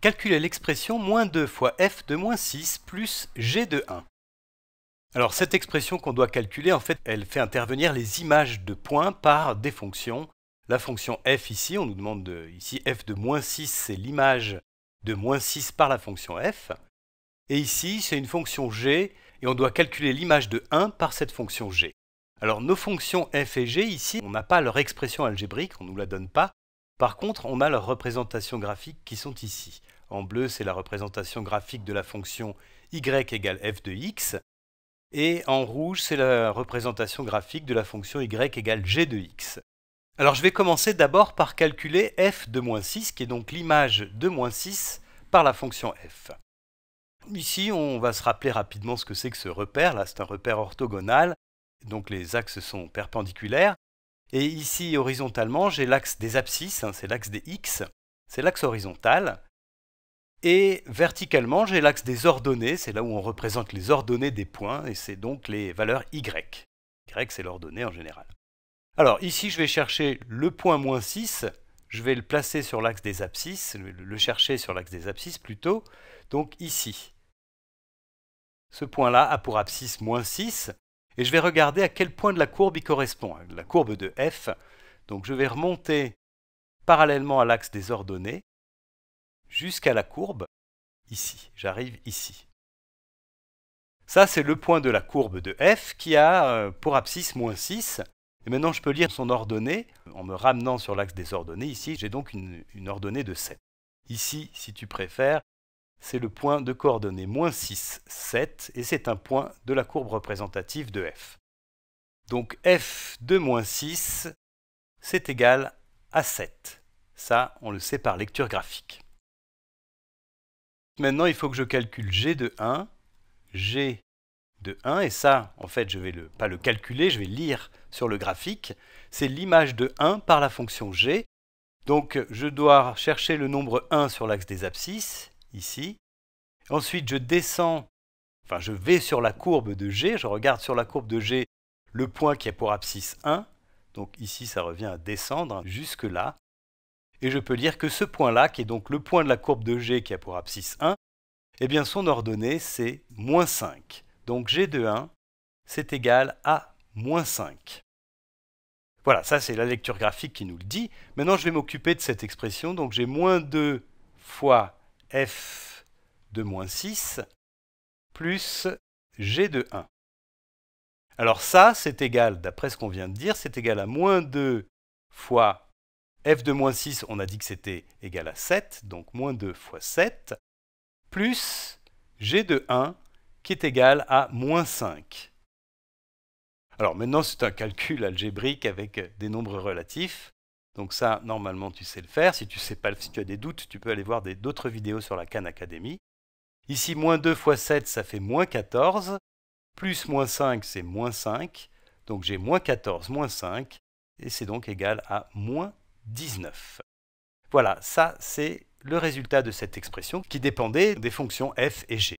Calculer l'expression moins 2 fois f de moins 6 plus g de 1. Alors cette expression qu'on doit calculer, en fait, elle fait intervenir les images de points par des fonctions. La fonction f ici, on nous demande de, ici f de moins 6, c'est l'image de moins 6 par la fonction f. Et ici, c'est une fonction g, et on doit calculer l'image de 1 par cette fonction g. Alors nos fonctions f et g, ici, on n'a pas leur expression algébrique, on ne nous la donne pas, par contre, on a leurs représentations graphiques qui sont ici. En bleu, c'est la représentation graphique de la fonction y égale f de x, et en rouge, c'est la représentation graphique de la fonction y égale g de x. Alors je vais commencer d'abord par calculer f de moins 6, qui est donc l'image de moins 6 par la fonction f. Ici, on va se rappeler rapidement ce que c'est que ce repère. Là, c'est un repère orthogonal, donc les axes sont perpendiculaires. Et ici, horizontalement, j'ai l'axe des abscisses, hein, c'est l'axe des x, c'est l'axe horizontal. Et verticalement, j'ai l'axe des ordonnées, c'est là où on représente les ordonnées des points, et c'est donc les valeurs y. y, c'est l'ordonnée en général. Alors ici, je vais chercher le point moins 6, je vais le placer sur l'axe des abscisses, le chercher sur l'axe des abscisses plutôt, donc ici. Ce point-là a pour abscisse moins 6, et je vais regarder à quel point de la courbe il correspond, hein. la courbe de f. Donc je vais remonter parallèlement à l'axe des ordonnées jusqu'à la courbe, ici, j'arrive ici. Ça, c'est le point de la courbe de f qui a euh, pour abscisse moins 6. Et maintenant, je peux lire son ordonnée. En me ramenant sur l'axe des ordonnées, ici, j'ai donc une, une ordonnée de 7. Ici, si tu préfères, c'est le point de coordonnées moins 6, 7, et c'est un point de la courbe représentative de f. Donc f de moins 6, c'est égal à 7. Ça, on le sait par lecture graphique. Maintenant, il faut que je calcule g de 1, g de 1, et ça, en fait, je ne vais pas le calculer, je vais lire sur le graphique. C'est l'image de 1 par la fonction g. Donc, je dois chercher le nombre 1 sur l'axe des abscisses, ici. Ensuite, je descends, enfin je vais sur la courbe de G, je regarde sur la courbe de G le point qui a pour abscisse 1. Donc ici, ça revient à descendre jusque-là. Et je peux lire que ce point-là, qui est donc le point de la courbe de G qui a pour abscisse 1, eh bien son ordonnée, c'est moins 5. Donc G de 1, c'est égal à moins 5. Voilà, ça c'est la lecture graphique qui nous le dit. Maintenant, je vais m'occuper de cette expression. Donc j'ai moins 2 fois f de moins 6 plus g de 1. Alors ça, c'est égal, d'après ce qu'on vient de dire, c'est égal à moins 2 fois f de moins 6, on a dit que c'était égal à 7, donc moins 2 fois 7, plus g de 1 qui est égal à moins 5. Alors maintenant, c'est un calcul algébrique avec des nombres relatifs. Donc ça, normalement, tu sais le faire. Si tu sais pas, si tu as des doutes, tu peux aller voir d'autres vidéos sur la Khan Academy. Ici, moins 2 fois 7, ça fait moins 14. Plus moins 5, c'est moins 5. Donc j'ai moins 14, moins 5. Et c'est donc égal à moins 19. Voilà, ça, c'est le résultat de cette expression qui dépendait des fonctions f et g.